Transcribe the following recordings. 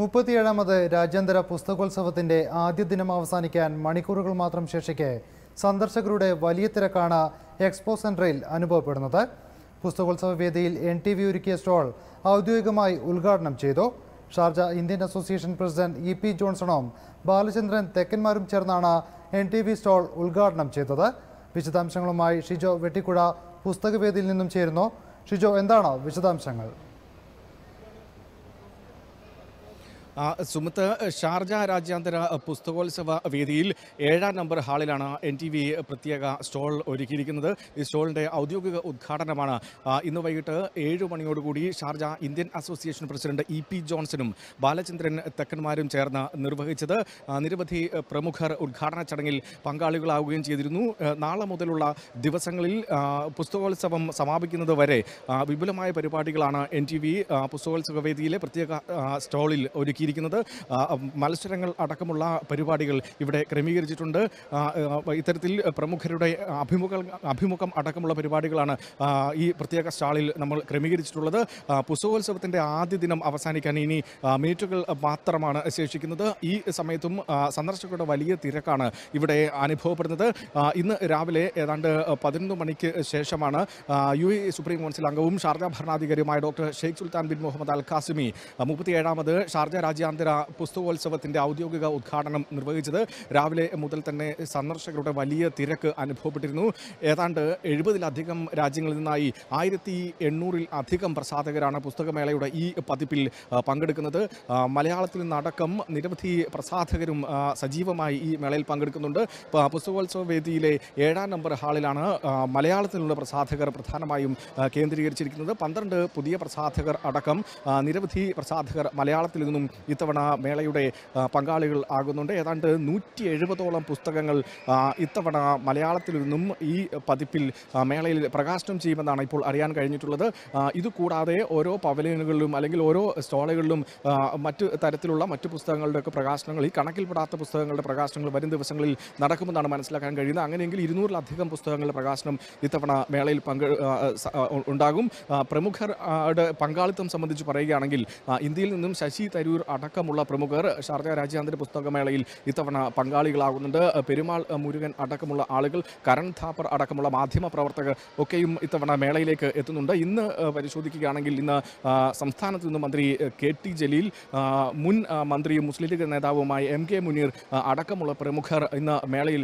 മുപ്പത്തിയേഴാമത് രാജ്യാന്തര പുസ്തകോത്സവത്തിന്റെ ആദ്യ ദിനം അവസാനിക്കാൻ മണിക്കൂറുകൾ മാത്രം ശേഷിക്കെ സന്ദർശകരുടെ വലിയ തിരക്കാണ് എക്സ്പോ സെൻട്രയിൽ അനുഭവപ്പെടുന്നത് പുസ്തകോത്സവ വേദിയിൽ എൻ ടി വി ഒരുക്കിയ സ്റ്റോൾ ഔദ്യോഗികമായി ഉദ്ഘാടനം ചെയ്തു Sharjah Indian association president E P ജോൺസണും ബാലചന്ദ്രൻ തെക്കന്മാരും ചേർന്നാണ് എൻ ടി വി സ്റ്റോൾ ഉദ്ഘാടനം ചെയ്തത് വിശദാംശങ്ങളുമായി ഷിജോ വെട്ടിക്കുഴ പുസ്തകവേദിയിൽ നിന്നും ചേരുന്നു ഷിജോ എന്താണ് വിശദാംശങ്ങൾ സുമത്ത് ഷാർജ രാജ്യാന്തര പുസ്തകോത്സവ വേദിയിൽ ഏഴാം നമ്പർ ഹാളിലാണ് എൻ ടി വി പ്രത്യേക സ്റ്റോൾ ഒരുക്കിയിരിക്കുന്നത് ഈ സ്റ്റോളിൻ്റെ ഔദ്യോഗിക ഉദ്ഘാടനമാണ് ഇന്ന് വൈകിട്ട് ഏഴ് മണിയോടുകൂടി Sharjah Indian association president E P ജോൺസനും ബാലചന്ദ്രൻ തെക്കന്മാരും ചേർന്ന് നിർവഹിച്ചത് നിരവധി പ്രമുഖർ ഉദ്ഘാടന ചടങ്ങിൽ പങ്കാളികളാവുകയും ചെയ്തിരുന്നു നാളെ മുതലുള്ള ദിവസങ്ങളിൽ പുസ്തകോത്സവം സമാപിക്കുന്നത് വരെ വിപുലമായ പരിപാടികളാണ് എൻ ടി വി പുസ്തകോത്സവ വേദിയിലെ പ്രത്യേക സ്റ്റോളിൽ ഒരുക്കി ഒരുക്കിയിരിക്കുന്നത് മത്സരങ്ങൾ അടക്കമുള്ള പരിപാടികൾ ഇവിടെ ക്രമീകരിച്ചിട്ടുണ്ട് ഇത്തരത്തിൽ പ്രമുഖരുടെ അഭിമുഖ അഭിമുഖം അടക്കമുള്ള പരിപാടികളാണ് ഈ പ്രത്യേക സ്റ്റാളിൽ നമ്മൾ ക്രമീകരിച്ചിട്ടുള്ളത് പുസ്തകോത്സവത്തിൻ്റെ ആദ്യ ദിനം അവസാനിക്കാൻ ഇനി മിനിറ്റുകൾ മാത്രമാണ് ശേഷിക്കുന്നത് ഈ സമയത്തും സന്ദർശകരുടെ വലിയ തിരക്കാണ് ഇവിടെ അനുഭവപ്പെടുന്നത് ഇന്ന് രാവിലെ ഏതാണ്ട് പതിനൊന്ന് മണിക്ക് ശേഷമാണ് യു എ സുപ്രീം കൗൺസിൽ അംഗവും ഷാർജ ഭരണാധികാരിയുമായ doctor Sheikh Sultan bin Muhammad Al Qasimi മുപ്പത്തിയേഴാമത് ഷാർജ രാജ്യാന്തര പുസ്തകോത്സവത്തിൻ്റെ ഔദ്യോഗിക ഉദ്ഘാടനം നിർവഹിച്ചത് രാവിലെ മുതൽ തന്നെ സന്ദർശകരുടെ വലിയ തിരക്ക് അനുഭവപ്പെട്ടിരുന്നു ഏതാണ്ട് എഴുപതിലധികം രാജ്യങ്ങളിൽ നിന്നായി ആയിരത്തി എണ്ണൂറിൽ അധികം പ്രസാധകരാണ് പുസ്തകമേളയുടെ ഈ പതിപ്പിൽ പങ്കെടുക്കുന്നത് മലയാളത്തിൽ നിന്നടക്കം നിരവധി പ്രസാധകരും സജീവമായി ഈ മേളയിൽ പങ്കെടുക്കുന്നുണ്ട് പുസ്തകോത്സവ വേദിയിലെ ഏഴാം നമ്പർ ഹാളിലാണ് മലയാളത്തിലുള്ള പ്രസാധകർ പ്രധാനമായും കേന്ദ്രീകരിച്ചിരിക്കുന്നത് പന്ത്രണ്ട് പുതിയ പ്രസാധകർ അടക്കം നിരവധി പ്രസാധകർ മലയാളത്തിൽ നിന്നും ഇത്തവണ മേളയുടെ പങ്കാളികൾ ആകുന്നുണ്ട് ഏതാണ്ട് നൂറ്റി എഴുപതോളം പുസ്തകങ്ങൾ ഇത്തവണ മലയാളത്തിൽ നിന്നും ഈ പതിപ്പിൽ മേളയിൽ പ്രകാശനം ചെയ്യുമെന്നാണ് ഇപ്പോൾ അറിയാൻ കഴിഞ്ഞിട്ടുള്ളത് ഇതുകൂടാതെ ഓരോ പവലിയനുകളിലും അല്ലെങ്കിൽ ഓരോ സ്റ്റോളുകളിലും മറ്റ് തരത്തിലുള്ള മറ്റു പുസ്തകങ്ങളുടെയൊക്കെ പ്രകാശനങ്ങൾ ഈ കണക്കിൽപ്പെടാത്ത പുസ്തകങ്ങളുടെ പ്രകാശനങ്ങൾ വരും ദിവസങ്ങളിൽ നടക്കുമെന്നാണ് മനസ്സിലാക്കാൻ കഴിയുന്നത് അങ്ങനെയെങ്കിൽ ഇരുന്നൂറിലധികം പുസ്തകങ്ങളുടെ പ്രകാശനം ഇത്തവണ മേളയിൽ പങ്കെ ഉണ്ടാകും പ്രമുഖരുടെ പങ്കാളിത്തം സംബന്ധിച്ച് പറയുകയാണെങ്കിൽ ഇന്ത്യയിൽ നിന്നും ശശി തരൂർ അടക്കമുള്ള പ്രമുഖർ ശാരദ രാജ്യാന്തര പുസ്തകമേളയിൽ ഇത്തവണ പങ്കാളികളാകുന്നുണ്ട് പെരുമാൾ മുരുകൻ അടക്കമുള്ള ആളുകൾ കരൺ ഥാപ്പർ അടക്കമുള്ള മാധ്യമ പ്രവർത്തകർ ഒക്കെയും ഇത്തവണ മേളയിലേക്ക് എത്തുന്നുണ്ട് ഇന്ന് പരിശോധിക്കുകയാണെങ്കിൽ ഇന്ന് സംസ്ഥാനത്ത് നിന്ന് മന്ത്രി കെ ടി ജലീൽ മുൻ മന്ത്രിയും മുസ്ലിം ലീഗ് നേതാവുമായ എം കെ മുനീർ അടക്കമുള്ള പ്രമുഖർ ഇന്ന് മേളയിൽ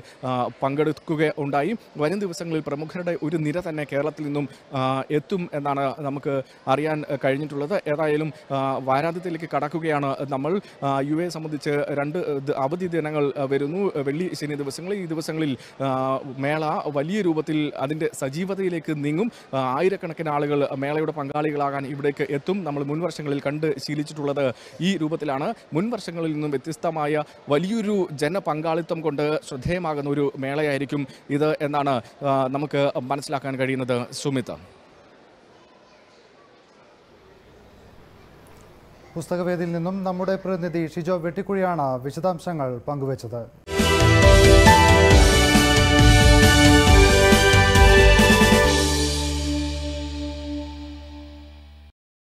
പങ്കെടുക്കുകയുണ്ടായി വരും ദിവസങ്ങളിൽ പ്രമുഖരുടെ ഒരു നിര തന്നെ കേരളത്തിൽ നിന്നും എത്തും എന്നാണ് നമുക്ക് അറിയാൻ കഴിഞ്ഞിട്ടുള്ളത് ഏതായാലും വാരാന്ത്യത്തിലേക്ക് കടക്കുകയാണ് നമ്മൾ യു എ സംബന്ധിച്ച് രണ്ട് അവധി ദിനങ്ങൾ വരുന്നു വെള്ളി ശനി ദിവസങ്ങൾ ഈ ദിവസങ്ങളിൽ മേള വലിയ രൂപത്തിൽ അതിൻ്റെ സജീവതയിലേക്ക് നീങ്ങും ആയിരക്കണക്കിന് ആളുകൾ മേളയുടെ പങ്കാളികളാകാൻ ഇവിടേക്ക് എത്തും നമ്മൾ മുൻ വർഷങ്ങളിൽ കണ്ട് ശീലിച്ചിട്ടുള്ളത് ഈ രൂപത്തിലാണ് മുൻ വർഷങ്ങളിൽ നിന്നും വ്യത്യസ്തമായ വലിയൊരു ജനപങ്കാളിത്തം കൊണ്ട് ശ്രദ്ധേയമാകുന്ന ഒരു മേളയായിരിക്കും ഇത് എന്നാണ് നമുക്ക് മനസ്സിലാക്കാൻ കഴിയുന്നത് സുമിത പുസ്തകവേദിയിൽ നിന്നും നമ്മുടെ പ്രതിനിധി ഷിജോ വെട്ടിക്കുഴിയാണ് വിശദാംശങ്ങൾ പങ്കുവച്ചത്